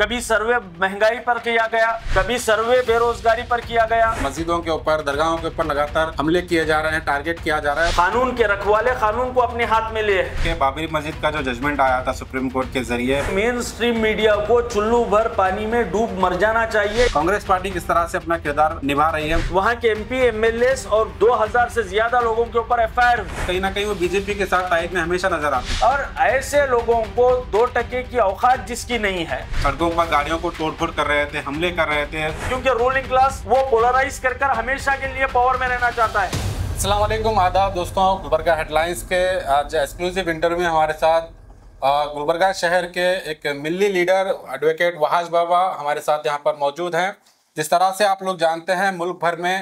कभी सर्वे महंगाई पर किया गया कभी सर्वे बेरोजगारी पर किया गया मस्जिदों के ऊपर दरगाहों के ऊपर लगातार हमले किए जा रहे हैं टारगेट किया जा रहा है कानून के रखवाले कानून को अपने हाथ में ले के बाबरी मस्जिद का जो जजमेंट आया था सुप्रीम कोर्ट के जरिए मेन स्ट्रीम मीडिया को चुल्लू भर पानी में डूब मर जाना चाहिए कांग्रेस पार्टी किस तरह से अपना किरदार निभा रही है वहाँ के एम पी और दो हजार ज्यादा लोगों के ऊपर एफ कहीं ना कहीं वो बीजेपी के साथ ताइद में हमेशा नजर आते और ऐसे लोगों को दो टके की औकात जिसकी नहीं है आतंकवाद गाड़ियों को तोड़फोड़ कर रहे थे हमले कर रहे थे क्योंकि रूलिंग क्लास वो पोलराइज कर कर हमेशा के लिए पावर में रहना चाहता है असलम आदाब दोस्तों गुलबरगा हेडलाइंस के आज एक्सक्लूसिव इंटरव्यू में हमारे साथ गुलबरगा शहर के एक मिली लीडर एडवोकेट वहाज बाबा हमारे साथ यहाँ पर मौजूद हैं जिस तरह से आप लोग जानते हैं मुल्क भर में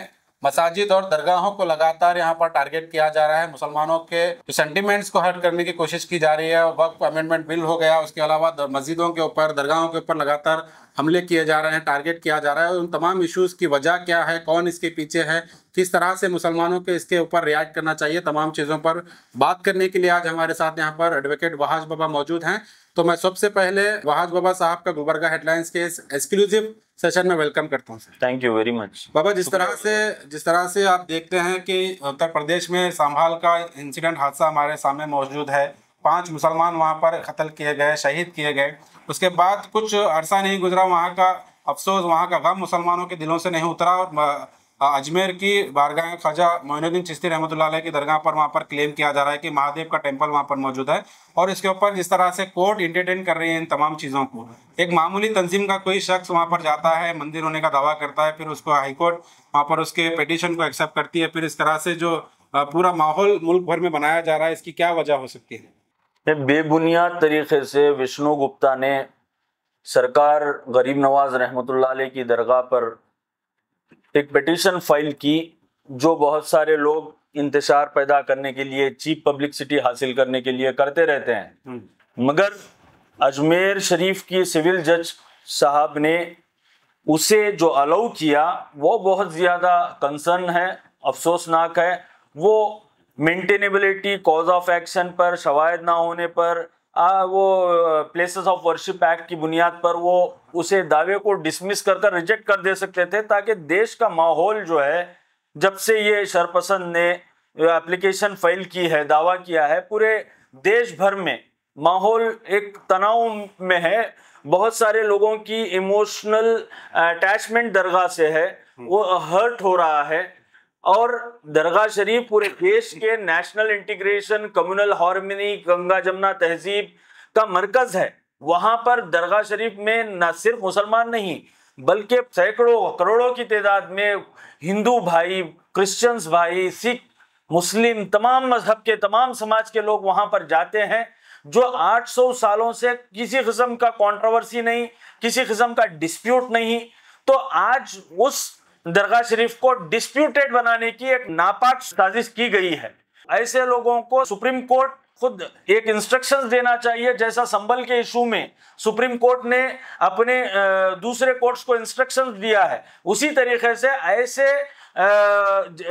मसाजिद और दरगाहों को लगातार यहाँ पर टारगेट किया जा रहा है मुसलमानों के सेंटिमेंट्स को हर्ट करने की कोशिश की जा रही है वक्त अमेंडमेंट बिल हो गया उसके अलावा मस्जिदों के ऊपर दरगाहों के ऊपर लगातार हमले किए जा रहे हैं टारगेट किया जा रहा है उन तमाम इश्यूज़ की वजह क्या है कौन इसके पीछे है किस तरह से मुसलमानों के इसके ऊपर रिएक्ट करना चाहिए तमाम चीज़ों पर बात करने के लिए आज हमारे साथ यहाँ पर एडवोकेट वहाज बाबा मौजूद हैं तो मैं सबसे पहले वहाज बाबा साहब का गुबरगा हेडलाइंस के इस एक्सक्लूसिव सेशन में वेलकम करता हूँ thank you very much Baba जिस तरह से जिस तरह से आप देखते हैं कि उत्तर प्रदेश में संभाल का इंसिडेंट हादसा हमारे सामने मौजूद है पांच मुसलमान वहाँ पर कत्ल किए गए शहीद किए गए उसके बाद कुछ अरसा नहीं गुजरा वहाँ का अफसोस वहाँ का गम मुसलमानों के दिलों से नहीं उतरा और अजमेर की बारगाह ख्वाजा मोइनुद्दीन चिश्ती रहमत की दरगाह पर वहाँ पर क्लेम किया जा रहा है कि महादेव का टेम्पल वहाँ पर मौजूद है और इसके ऊपर इस तरह से कोर्ट इंटरटेन कर रही है इन तमाम चीज़ों को एक मामूली तंजीम का कोई शख्स वहाँ पर जाता है मंदिर होने का दावा करता है फिर उसको हाईकोर्ट वहाँ पर उसके पटिशन को एक्सेप्ट करती है फिर इस तरह से जो पूरा माहौल मुल्क भर में बनाया जा रहा है इसकी क्या वजह हो सकती है बेबुनियाद तरीके से विष्णु गुप्ता ने सरकार गरीब नवाज रहमत की दरगाह पर एक पटिशन फाइल की जो बहुत सारे लोग इंतजार पैदा करने के लिए चीप पब्लिकसिटी हासिल करने के लिए करते रहते हैं हम्म। मगर अजमेर शरीफ की सिविल जज साहब ने उसे जो अलाउ किया वो बहुत ज़्यादा कंसर्न है अफसोसनाक है वो मेंटेनेबिलिटी कॉज ऑफ एक्शन पर शवायद ना होने पर आ, वो प्लेसेस ऑफ वर्शिप एक्ट की बुनियाद पर वो उसे दावे को डिसमिस कर कर रिजेक्ट कर दे सकते थे ताकि देश का माहौल जो है जब से ये शरपसंद ने एप्लीकेशन फाइल की है दावा किया है पूरे देश भर में माहौल एक तनाव में है बहुत सारे लोगों की इमोशनल अटैचमेंट दरगाह से है हम्म। वो हर्ट हो रहा है और दरगाह शरीफ पूरे देश के national integration communal harmony Ganga Jamuna तहजीब का मरकज है वहां पर दरगाह शरीफ में न सिर्फ मुसलमान नहीं बल्कि सैकड़ों करोड़ों की तादाद में हिंदू भाई क्रिश्चियंस भाई सिख मुस्लिम तमाम मजहब के तमाम समाज के लोग वहां पर जाते हैं जो 800 सालों से किसी किस्म का कंट्रोवर्सी नहीं किसी किस्म का डिस्प्यूट नहीं तो आज उस दरगाह शरीफ को डिस्प्यूटेड बनाने की एक नापाक साजिश की गई है ऐसे लोगों को सुप्रीम कोर्ट खुद एक इंस्ट्रक्शंस देना चाहिए जैसा संबल के इशू में सुप्रीम कोर्ट ने अपने दूसरे कोर्ट्स को इंस्ट्रक्शंस दिया है उसी तरीके से ऐसे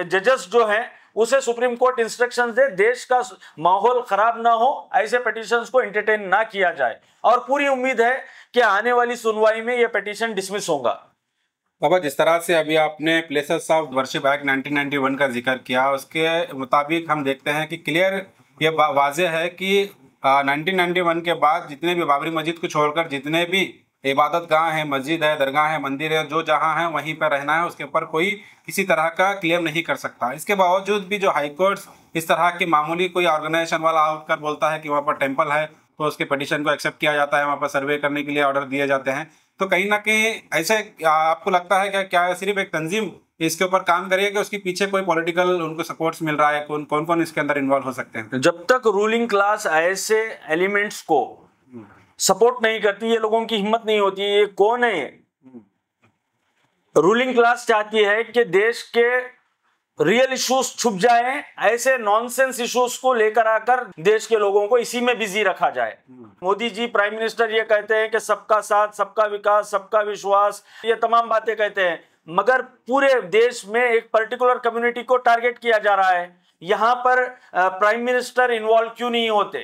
जजेस जो हैं उसे सुप्रीम कोर्ट इंस्ट्रक्शन दे देश का माहौल खराब ना हो ऐसे पटिशन को एंटरटेन ना किया जाए और पूरी उम्मीद है कि आने वाली सुनवाई में यह पटिशन डिसमिस होगा बाबा जिस तरह से अभी आपने places of worship act nineteen ninety one का जिक्र किया उसके मुताबिक हम देखते हैं कि क्लियर ये वाजह है कि नाइनटीन नाइनटी वन के बाद जितने भी बाबरी मस्जिद को छोड़कर जितने भी इबादत गाह है मस्जिद है दरगाह है मंदिर है जो जहाँ है वहीं पर रहना है उसके ऊपर कोई किसी तरह का क्लेम नहीं कर सकता इसके बावजूद भी जो हाईकोर्ट्स इस तरह के मामूली कोई ऑर्गेनाइजेशन वाला आकर बोलता है कि वहाँ पर टेम्पल है तो उसके पटिशन को एक्सेप्ट किया जाता है वहाँ पर सर्वे करने के लिए ऑर्डर दिए जाते हैं तो कहीं ना कहीं ऐसे आपको लगता है क्या क्या सिर्फ एक तंजीम इसके ऊपर काम करिए कि उसके पीछे कोई पॉलिटिकल उनको सपोर्ट्स मिल रहा है कौन कौन कौन इसके अंदर इन्वॉल्व हो सकते हैं जब तक रूलिंग क्लास ऐसे एलिमेंट्स को सपोर्ट हम्म। नहीं करती ये लोगों की हिम्मत नहीं होती ये कौन है रूलिंग हम्म। क्लास चाहती है कि देश के रियल इश्यूज छुप जाए ऐसे नॉनसेंस इश्यूज को लेकर आकर देश के लोगों को इसी में बिजी रखा जाए हम्म। मोदी जी प्राइम मिनिस्टर ये कहते हैं कि सबका साथ सबका विकास सबका विश्वास ये तमाम बातें कहते हैं मगर पूरे देश में एक पर्टिकुलर कम्युनिटी को टारगेट किया जा रहा है यहां पर प्राइम मिनिस्टर इन्वॉल्व क्यों नहीं होते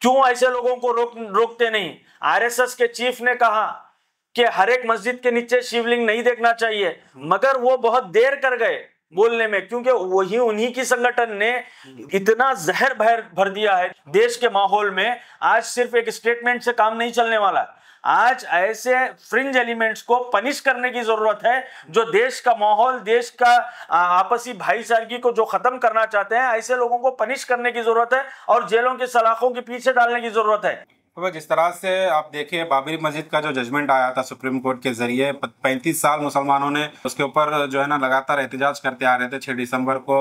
क्यों ऐसे लोगों को रोक रोकते नहीं आरएसएस के चीफ ने कहा कि हर एक मस्जिद के नीचे शिवलिंग नहीं देखना चाहिए मगर वो बहुत देर कर गए बोलने में क्योंकि वही उन्हीं की संगठन ने इतना जहर भर भर दिया है देश के माहौल में आज सिर्फ एक स्टेटमेंट से काम नहीं चलने वाला आज ऐसे फ्रिंज एलिमेंट्स को पनिश करने की जरूरत है जो देश का माहौल देश का आपसी भाईचारगी को जो खत्म करना चाहते हैं ऐसे लोगों को पनिश करने की जरूरत है और जेलों के सलाखों के पीछे डालने की जरूरत है तो जिस तरह से आप देखें बाबरी मस्जिद का जो जजमेंट आया था सुप्रीम कोर्ट के जरिए पैंतीस साल मुसलमानों ने उसके ऊपर जो है ना लगातार एहतजाज करते आ रहे थे छह दिसंबर को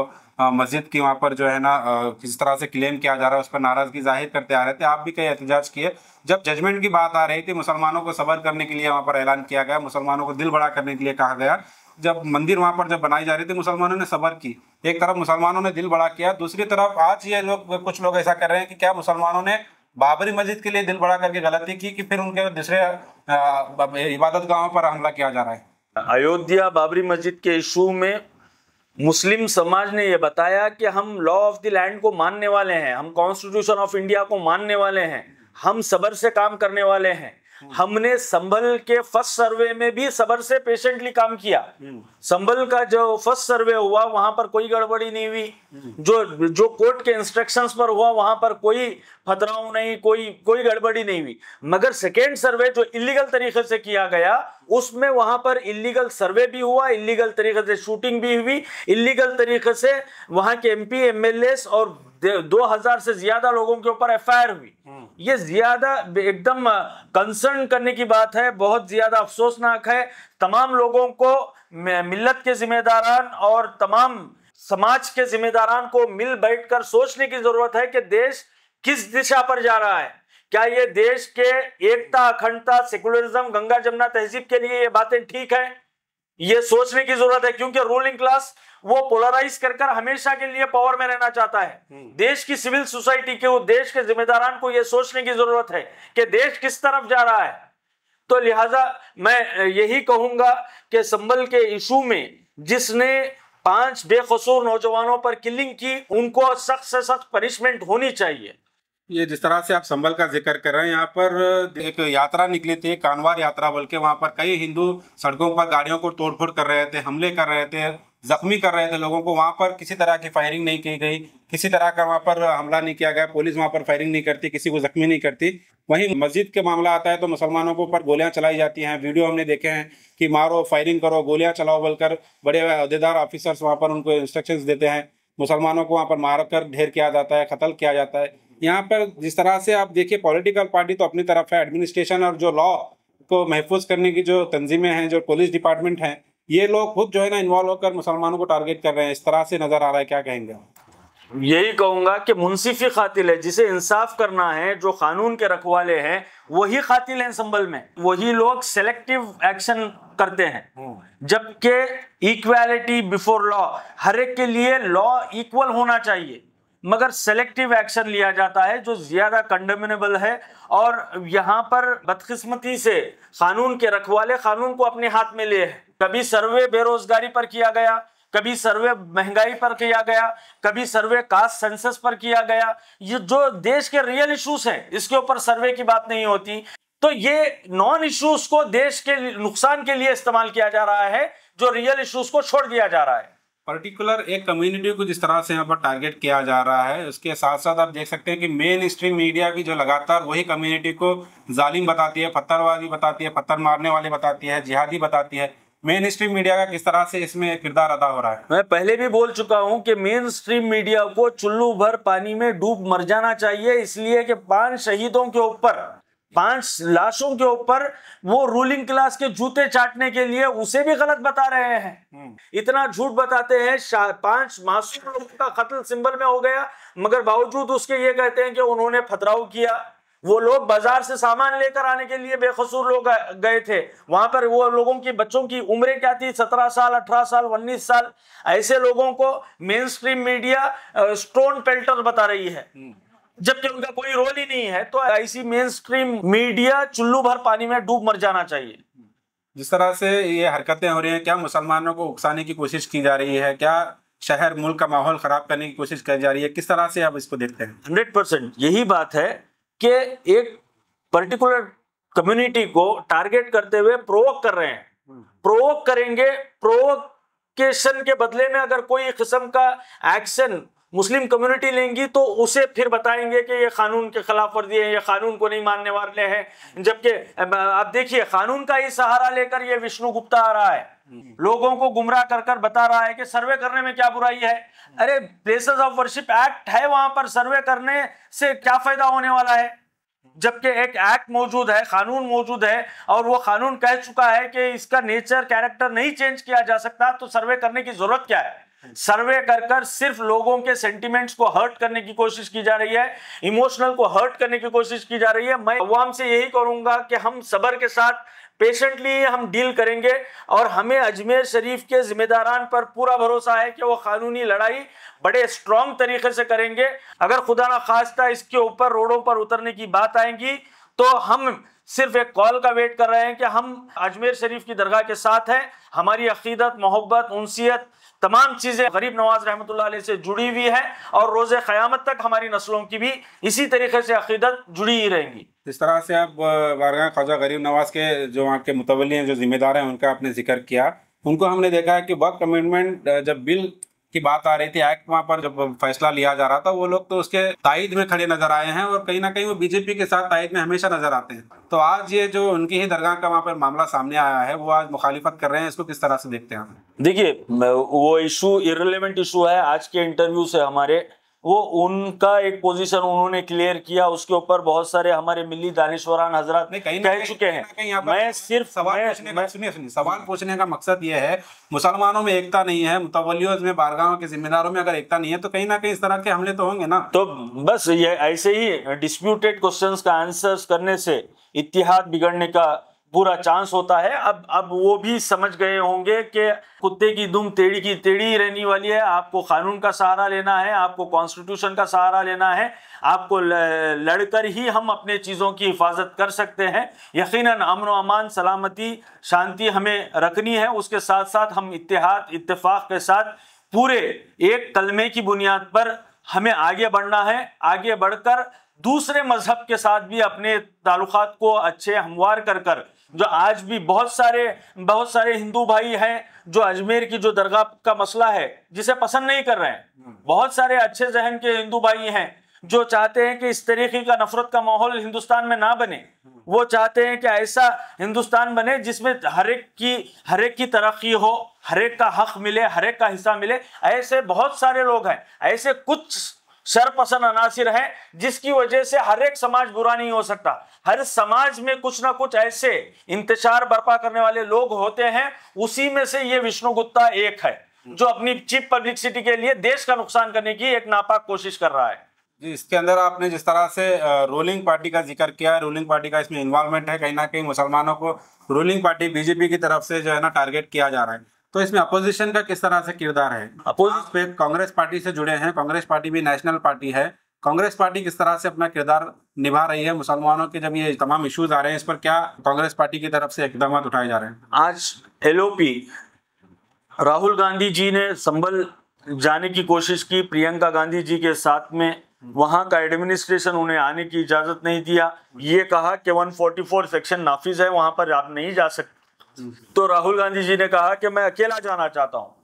मस्जिद की वहाँ पर जो है ना किस तरह से क्लेम किया जा रहा है उस पर नाराजगी जाहिर करते आ रहे थे आप भी कई एहतजाज किए जब जजमेंट की बात आ रही थी मुसलमानों को सबर करने के लिए वहाँ पर ऐलान किया गया मुसलमानों को दिल बड़ा करने के लिए कहा गया जब मंदिर वहाँ पर जब बनाई जा रही थी मुसलमानों ने सबर की एक तरफ मुसलमानों ने दिल बड़ा किया दूसरी तरफ आज ये लोग कुछ लोग ऐसा कर रहे हैं कि क्या मुसलमानों ने बाबरी मस्जिद के लिए दिल बड़ा करके गलती की कि फिर उनके दूसरे इबादत गाहों पर हमला किया जा रहा है अयोध्या बाबरी मस्जिद के इशू में मुस्लिम समाज ने यह बताया कि हम लॉ ऑफ द लैंड को मानने वाले हैं हम कॉन्स्टिट्यूशन ऑफ इंडिया को मानने वाले हैं हम सबर से काम करने वाले हैं हमने संभल के फर्स्ट सर्वे में भी सबर से पेशेंटली काम किया हम्म। संबल का जो फर्स्ट सर्वे हुआ वहां पर कोई गड़बड़ी नहीं हुई जो जो कोर्ट के इंस्ट्रक्शंस पर हुआ वहां पर कोई फतराव नहीं कोई कोई गड़बड़ी नहीं हुई मगर सेकेंड सर्वे जो इलीगल तरीके से किया गया उसमें वहां पर इलीगल सर्वे भी हुआ इलीगल तरीके से शूटिंग भी हुई इलीगल तरीके से वहां के एमपी एमएलएस और 2000 से ज्यादा लोगों के ऊपर एफआईआर हुई हम्म। ये ज्यादा एकदम कंसर्न करने की बात है बहुत ज्यादा अफसोसनाक है तमाम लोगों को मिल्लत के जिम्मेदारान और तमाम समाज के जिम्मेदारान को मिल बैठकर सोचने की जरूरत है कि देश किस दिशा पर जा रहा है क्या ये देश के एकता अखंडता सेकुलरिज्म गंगा जमुना तहजीब के लिए ये बातें ठीक है ये सोचने की जरूरत है क्योंकि रूलिंग क्लास वो पोलराइज कर कर हमेशा के लिए पावर में रहना चाहता है हम्म। देश की सिविल सोसाइटी के देश के जिम्मेदारान को यह सोचने की जरूरत है कि देश किस तरफ जा रहा है तो लिहाजा मैं यही कहूंगा कि संबल के इशू में जिसने पांच बेकसूर नौजवानों पर किलिंग की उनको सख्त से सख्त पनिशमेंट होनी चाहिए ये जिस तरह से आप संबल का जिक्र कर रहे हैं यहाँ पर एक यात्रा निकली थी कानवार यात्रा बल्कि वहाँ पर कई हिंदू सड़कों पर गाड़ियों को तोड़फोड़ कर रहे थे हमले कर रहे थे जख्मी कर रहे थे लोगों को वहां पर किसी तरह की फायरिंग नहीं की गई किसी तरह का वहां पर हमला नहीं किया गया पुलिस वहां पर फायरिंग नहीं करती किसी को जख्मी नहीं करती वहीं मस्जिद के मामला आता है तो मुसलमानों के ऊपर गोलियां चलाई जाती हैं वीडियो हमने देखे हैं कि मारो फायरिंग करो गोलियां चलाओ बोलकर बड़े अहदेदार ऑफिसर्स वहाँ पर उनको इंस्ट्रक्शन देते हैं मुसलमानों को वहाँ पर मार कर ढेर किया जाता है कतल किया जाता है यहाँ पर जिस तरह से आप देखिए पॉलिटिकल पार्टी तो अपनी तरफ है एडमिनिस्ट्रेशन और जो लॉ को महफूज करने की जो तंजीमें हैं जो पुलिस डिपार्टमेंट हैं ये लोग खुद जो है ना इन्वॉल्व होकर मुसलमानों को टारगेट कर रहे हैं इस तरह से नजर आ रहा है क्या कहेंगे यही कहूंगा कि मुंसिफी खातिल है जिसे इंसाफ करना है जो कानून के रखवाले हैं वही खातिल हैं संबल में वही लोग सेलेक्टिव एक्शन करते हैं हम्म। जबकि इक्वालिटी बिफोर लॉ हर एक के लिए लॉ इक्वल होना चाहिए मगर सेलेक्टिव एक्शन लिया जाता है जो ज्यादा कंडमिनेबल है और यहाँ पर बदकिस्मती से कानून के रखवाले कानून को अपने हाथ में लिए है कभी सर्वे बेरोजगारी पर किया गया कभी सर्वे महंगाई पर किया गया कभी सर्वे कास्ट सेंसस पर किया गया ये जो देश के रियल इश्यूज हैं इसके ऊपर सर्वे की बात नहीं होती तो ये नॉन इश्यूज को देश के नुकसान के लिए इस्तेमाल किया जा रहा है जो रियल इश्यूज को छोड़ दिया जा रहा है पर्टिकुलर एक कम्युनिटी को जिस तरह से यहाँ पर टारगेट किया जा रहा है उसके साथ साथ आप देख सकते हैं कि मेन स्ट्रीम मीडिया भी जो लगातार वही कम्युनिटी को जालिम बताती है पत्थरवादी बताती है पत्थर मारने वाले बताती है जिहादी बताती है मेन स्ट्रीम मीडिया का किस तरह से इसमें किरदार अदा हो रहा है मैं पहले भी बोल चुका हूं कि मेन स्ट्रीम मीडिया को चुल्लू भर पानी में डूब मर जाना चाहिए इसलिए कि पांच शहीदों के ऊपर पांच लाशों के ऊपर वो रूलिंग क्लास के जूते चाटने के लिए उसे भी गलत बता रहे हैं हम्म। इतना झूठ बताते हैं पांच मासूम लोगों का कत्ल सिंबल में हो गया मगर बावजूद उसके ये कहते हैं कि उन्होंने फतराव किया वो लोग बाजार से सामान लेकर आने के लिए बेकसूर लोग गए थे वहां पर वो लोगों की बच्चों की उम्रें क्या थी सत्रह साल अठारह साल उन्नीस साल ऐसे लोगों को mainstream media stone pelter बता रही है हम्म। जबकि उनका कोई रोल ही नहीं है तो ऐसी मेन स्ट्रीम मीडिया चुल्लू भर पानी में डूब मर जाना चाहिए जिस तरह से ये हरकतें हो रही हैं क्या मुसलमानों को उकसाने की कोशिश की जा रही है क्या शहर मुल्क का माहौल खराब करने की कोशिश की जा रही है किस तरह से आप इसको देखते हैं हंड्रेड परसेंट यही बात है के एक पर्टिकुलर कम्युनिटी को टारगेट करते हुए प्रोवोक कर रहे हैं प्रोवोक हम्म। करेंगे प्रोवोकेशन के बदले में अगर कोई किस्म का एक्शन मुस्लिम कम्युनिटी लेंगी तो उसे फिर बताएंगे कि ये कानून के खिलाफ वर्जी है ये कानून को नहीं मानने वाले हैं जबकि आप देखिए कानून का ही सहारा लेकर ये विष्णु गुप्ता आ रहा है लोगों को गुमराह कर कर बता रहा है कि सर्वे करने में क्या बुराई है अरे प्लेसेस ऑफ वर्शिप एक्ट है वहां पर सर्वे करने से क्या फायदा होने वाला है जबकि एक एक्ट मौजूद है कानून मौजूद है और वो कानून कह चुका है कि इसका नेचर कैरेक्टर नहीं चेंज किया जा सकता तो सर्वे करने की जरूरत क्या है सर्वे कर कर सिर्फ लोगों के सेंटिमेंट्स को हर्ट करने की कोशिश की जा रही है इमोशनल को हर्ट करने की कोशिश की जा रही है मैं अवाम से यही करूंगा कि हम सबर के साथ पेशेंटली हम डील करेंगे और हमें अजमेर शरीफ के जिम्मेदारान पर पूरा भरोसा है कि वो कानूनी लड़ाई बड़े स्ट्रॉन्ग तरीके से करेंगे अगर खुदा ना खास्ता इसके ऊपर रोडों पर उतरने की बात आएंगी तो हम सिर्फ एक कॉल का वेट कर रहे हैं कि हम अजमेर शरीफ की दरगाह के साथ हैं हमारी अकीदत मोहब्बत उनसीत तमाम चीजें गरीब नवाज रहमत से जुड़ी हुई है और रोज क्यामत तक हमारी नस्लों की भी इसी तरीके से अकीदत जुड़ी ही रहेंगी इस तरह से आप बारगा ख्वाजा गरीब नवाज के जो वहाँ के मुतवली हैं जो जिम्मेदार हैं उनका आपने जिक्र किया उनको हमने देखा है कि वक्त कमिटमेंट जब बिल की बात आ रही थी एक्ट वहां पर जब फैसला लिया जा रहा था वो लोग तो उसके ताइद में खड़े नजर आए हैं और कहीं ना कहीं वो बीजेपी के साथ ताइद में हमेशा नजर आते हैं तो आज ये जो उनकी ही दरगाह का वहाँ पर मामला सामने आया है वो आज मुखालिफत कर रहे हैं इसको किस तरह से देखते हैं देखिए वो इशू इरेलीवेंट इशू है आज के इंटरव्यू से हमारे वो उनका एक पोजीशन उन्होंने क्लियर किया उसके ऊपर बहुत सारे हमारे मिली दानिश्वरान हजरत ने कहीं कह चुके हैं मैं सिर्फ सवाल मैं, पूछने मैं, का सुनिए सुनिए सवाल पूछने का मकसद ये है मुसलमानों में एकता नहीं है मुतवलियों में बारगाहों के जिम्मेदारों में अगर एकता नहीं है तो कहीं ना कहीं इस तरह के हमले तो होंगे ना तो बस ये ऐसे ही डिस्प्यूटेड क्वेश्चन का आंसर करने से इतिहाद बिगड़ने का बुरा चांस होता है अब अब वो भी समझ गए होंगे कि कुत्ते की दुम टेढ़ी की टेढ़ी ही रहने वाली है आपको कानून का सहारा लेना है आपको कॉन्स्टिट्यूशन का सहारा लेना है आपको लड़कर ही हम अपने चीज़ों की हिफाजत कर सकते हैं यकीनन अमन व अमान सलामती शांति हमें रखनी है उसके साथ साथ हम इतिहाद इतफाक़ के साथ पूरे एक कलमे की बुनियाद पर हमें आगे बढ़ना है आगे बढ़कर दूसरे मजहब के साथ भी अपने ताल्लुक को अच्छे हमवार कर कर जो आज भी बहुत सारे बहुत सारे हिंदू भाई हैं जो अजमेर की जो दरगाह का मसला है जिसे पसंद नहीं कर रहे हैं हम्म। बहुत सारे अच्छे जहन के हिंदू भाई हैं जो चाहते हैं कि इस तरीके का नफरत का माहौल हिंदुस्तान में ना बने हम्म। वो चाहते हैं कि ऐसा हिंदुस्तान बने जिसमें हर एक की हर एक की तरक्की हो हर एक का हक मिले हर एक का हिस्सा मिले ऐसे बहुत सारे लोग हैं ऐसे कुछ सरपसन अनासिर हैं जिसकी वजह से हर एक समाज बुरा नहीं हो सकता हर समाज में कुछ ना कुछ ऐसे इंतजार बर्पा करने वाले लोग होते हैं उसी में से ये विष्णु गुप्ता एक है जो अपनी चीप पब्लिकसिटी के लिए देश का नुकसान करने की एक नापाक कोशिश कर रहा है जी इसके अंदर आपने जिस तरह से रूलिंग पार्टी का जिक्र किया है रूलिंग पार्टी का इसमें इन्वॉल्वमेंट है कहीं ना कहीं मुसलमानों को रूलिंग पार्टी बीजेपी की तरफ से जो है ना टारगेट किया जा रहा है तो इसमें अपोजिशन का किस तरह से किरदार है अपोजिशन पे कांग्रेस पार्टी से जुड़े हैं कांग्रेस पार्टी भी नेशनल पार्टी है कांग्रेस पार्टी किस तरह से अपना किरदार निभा रही है मुसलमानों के जब ये तमाम इश्यूज आ रहे हैं इस पर क्या कांग्रेस पार्टी की तरफ से इकदाम उठाए जा रहे हैं आज एलओपी राहुल गांधी जी ने संबल जाने की कोशिश की प्रियंका गांधी जी के साथ में वहां का एडमिनिस्ट्रेशन उन्हें आने की इजाजत नहीं दिया ये कहा कि 144 सेक्शन नाफिज है वहां पर आप नहीं जा सकते तो राहुल गांधी जी ने कहा कि मैं अकेला जाना चाहता हूँ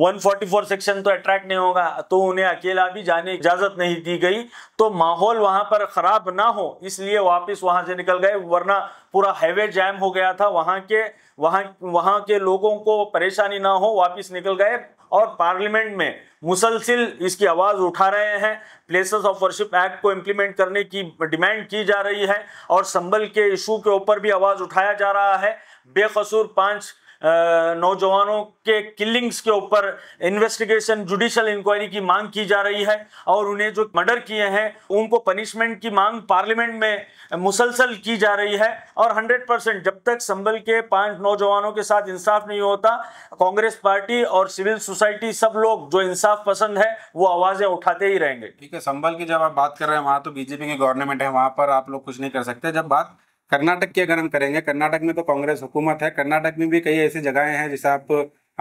144 हम्म। सेक्शन तो अट्रैक्ट नहीं होगा तो उन्हें अकेला भी जाने की इजाजत नहीं दी गई तो माहौल वहां पर खराब ना हो इसलिए वापस वहां से निकल गए वरना पूरा हाईवे जैम हो गया था वहां के वहां वहां के लोगों को परेशानी ना हो वापस निकल गए और पार्लियामेंट में मुसलसिल इसकी आवाज़ उठा रहे हैं प्लेसेस ऑफ वर्शिप एक्ट को इम्प्लीमेंट करने की डिमांड की जा रही है और संबल के इशू के ऊपर भी आवाज़ उठाया जा रहा है बेकसूर पांच नौजवानों के किलिंग्स के ऊपर इन्वेस्टिगेशन जुडिशल इंक्वायरी की मांग की जा रही है और उन्हें जो मर्डर किए हैं उनको पनिशमेंट की मांग पार्लियामेंट में मुसलसल की जा रही है और 100 परसेंट जब तक संभल के पांच नौजवानों के साथ इंसाफ नहीं होता कांग्रेस पार्टी और सिविल सोसाइटी सब लोग जो इंसाफ पसंद है वो आवाजें उठाते ही रहेंगे ठीक है संभल की जब आप बात कर रहे हैं वहां तो बीजेपी की गवर्नमेंट है वहां पर आप लोग कुछ नहीं कर सकते जब बात कर्नाटक की अगर हम करेंगे कर्नाटक में तो कांग्रेस हुकूमत है कर्नाटक में भी कई ऐसी जगहें हैं जिसे आप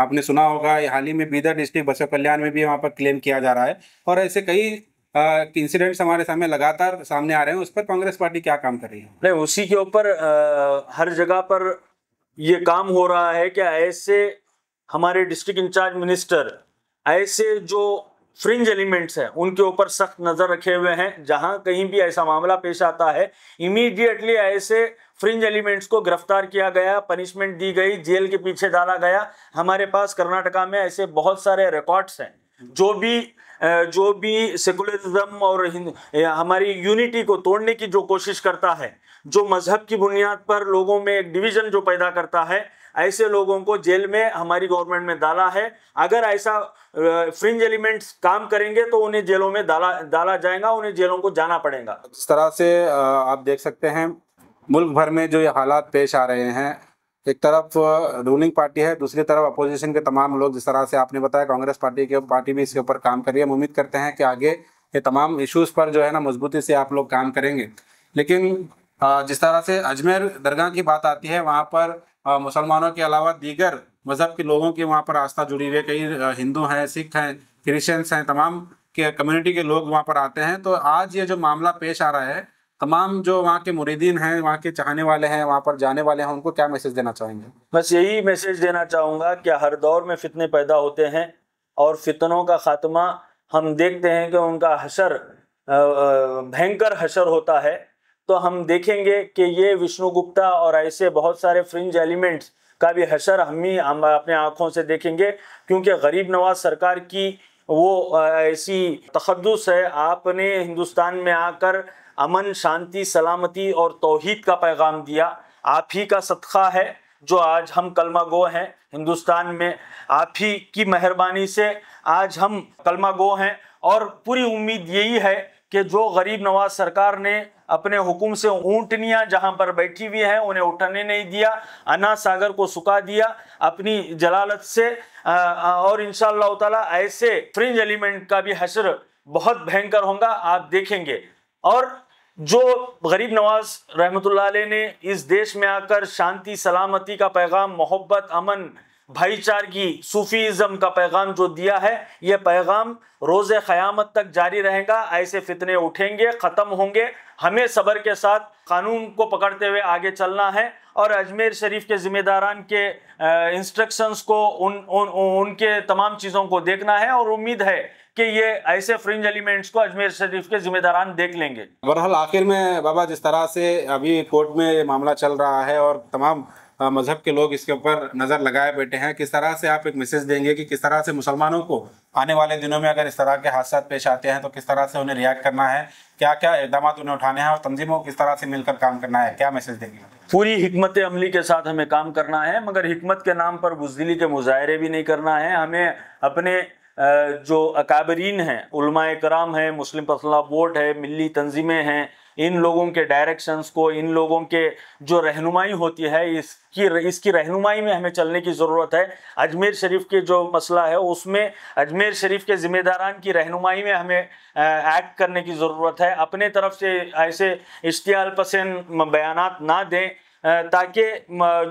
आपने सुना होगा हाल ही में बीदर डिस्ट्रिक्ट बसव कल्याण में भी वहाँ पर क्लेम किया जा रहा है और ऐसे कई इंसिडेंट्स हमारे सामने लगातार सामने आ रहे हैं उस पर कांग्रेस पार्टी क्या काम कर रही है नहीं उसी के ऊपर हर जगह पर ये काम हो रहा है कि ऐसे हमारे डिस्ट्रिक्ट इंचार्ज मिनिस्टर ऐसे जो फ्रिंज एलिमेंट्स हैं उनके ऊपर सख्त नज़र रखे हुए हैं जहां कहीं भी ऐसा मामला पेश आता है इमीडिएटली ऐसे फ्रिंज एलिमेंट्स को गिरफ्तार किया गया पनिशमेंट दी गई जेल के पीछे डाला गया हमारे पास कर्नाटका में ऐसे बहुत सारे रिकॉर्ड्स हैं जो भी जो भी सेकुलरिज्म और हमारी यूनिटी को तोड़ने की जो कोशिश करता है जो मजहब की बुनियाद पर लोगों में एक डिवीजन जो पैदा करता है ऐसे लोगों को जेल में हमारी गवर्नमेंट में डाला है अगर ऐसा फ्रिंज एलिमेंट्स काम करेंगे तो उन्हें जेलों में डाला डाला जाएगा उन्हें जेलों को जाना पड़ेगा इस तरह से आप देख सकते हैं मुल्क भर में जो ये हालात पेश आ रहे हैं एक तरफ रूलिंग पार्टी है दूसरी तरफ अपोजिशन के तमाम लोग जिस तरह से आपने बताया कांग्रेस पार्टी के पार्टी भी इसके ऊपर काम कर रही है हम उम्मीद करते हैं कि आगे ये तमाम इश्यूज़ पर जो है ना मजबूती से आप लोग काम करेंगे लेकिन जिस तरह से अजमेर दरगाह की बात आती है वहाँ पर मुसलमानों के अलावा दीगर मज़हब के लोगों की वहाँ पर आस्था जुड़ी हुई है कई हिंदू हैं सिख हैं क्रिश्चियंस हैं तमाम के कम्युनिटी के लोग वहाँ पर आते हैं तो आज ये जो मामला पेश आ रहा है तमाम जो वहाँ के मुरीदीन हैं वहाँ के चाहने वाले हैं वहाँ पर जाने वाले हैं उनको क्या मैसेज देना चाहेंगे बस यही मैसेज देना चाहूँगा कि हर दौर में फितने पैदा होते हैं और फितनों का खात्मा हम देखते हैं कि उनका हशर भयंकर हशर होता है तो हम देखेंगे कि ये विष्णुगुप्ता और ऐसे बहुत सारे फ्रिंज एलिमेंट्स का भी हशर हम ही हम अपने आँखों से देखेंगे क्योंकि गरीब नवाज सरकार की वो ऐसी तकदस है आपने हिंदुस्तान में आकर अमन शांति सलामती और तोहद का पैगाम दिया आप ही का सदका है जो आज हम कलमा गो हैं हिंदुस्तान में आप ही की मेहरबानी से आज हम कलमा गो हैं और पूरी उम्मीद यही है कि जो गरीब नवाज सरकार ने अपने हुक्म से ऊँटनियाँ जहाँ पर बैठी हुई हैं उन्हें उठने नहीं दिया अना सागर को सुखा दिया अपनी जलालत से और इन ताला ऐसे फ्रिंज एलिमेंट का भी हशर बहुत भयंकर होगा आप देखेंगे और जो गरीब नवाज रहमत ने इस देश में आकर शांति सलामती का पैगाम मोहब्बत अमन भाईचारगी सूफीज़म का पैगाम जो दिया है ये पैगाम रोज़ क़यामत तक जारी रहेगा ऐसे फितने उठेंगे ख़त्म होंगे हमें सबर के साथ कानून को पकड़ते हुए आगे चलना है और अजमेर शरीफ के ज़िम्मेदारान के इंस्ट्रक्शंस को उन, उन उनके तमाम चीज़ों को देखना है और उम्मीद है कि ये ऐसे फ्रिंज एलिमेंट्स को अजमेर शरीफ के जिम्मेदारान देख लेंगे बहरहाल आखिर में बाबा जिस तरह से अभी कोर्ट में ये मामला चल रहा है और तमाम मज़हब के लोग इसके ऊपर नज़र लगाए बैठे हैं किस तरह से आप एक मैसेज देंगे कि किस तरह से मुसलमानों को आने वाले दिनों में अगर इस तरह के हादसा पेश आते हैं तो किस तरह से उन्हें रिएक्ट करना है क्या क्या इकदाम उन्हें उठाने हैं और तंजीमों को किस तरह से मिलकर काम करना है क्या मैसेज देंगे पूरी हमत अमली के साथ हमें काम करना है मगर हमत के नाम पर बुजदिली के मुजाहरे भी नहीं करना है हमें अपने जो अकाबरीन हैं कराम हैं मुस्लिम पसला बोर्ड है मिली तंजीमें हैं इन लोगों के डायरेक्शंस को इन लोगों के जो रहनुमाई होती है इसकी इसकी रहनुमाई में हमें चलने की ज़रूरत है अजमेर शरीफ के जो मसला है उसमें अजमेर शरीफ के ज़िम्मेदारान की रहनुमाई में हमें एक्ट करने की ज़रूरत है अपने तरफ से ऐसे इश्तियाल पसंद बयान ना दें ताकि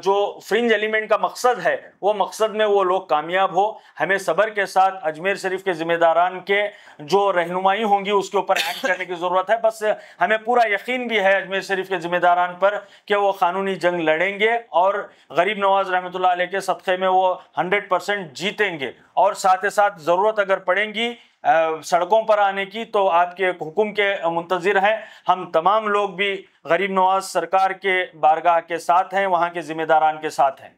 जो फ्रिंज एलिमेंट का मकसद है वो मकसद में वो लोग कामयाब हो हमें सबर के साथ अजमेर शरीफ के ज़िम्मेदारान के जो रहनुमाई होंगी उसके ऊपर एक्ट करने की ज़रूरत है बस हमें पूरा यकीन भी है अजमेर शरीफ के ज़िम्मेदारान पर कि वो क़ानूनी जंग लड़ेंगे और गरीब नवाज़ रहमत के सदक़े में वो हंड्रेड जीतेंगे और साथ ही साथ ज़रूरत अगर पड़ेंगी सड़कों पर आने की तो आपके हुक्म के मुंतज़र हैं हम तमाम लोग भी गरीब नवाज सरकार के बारगाह के साथ हैं वहाँ के ज़िम्मेदारान के साथ हैं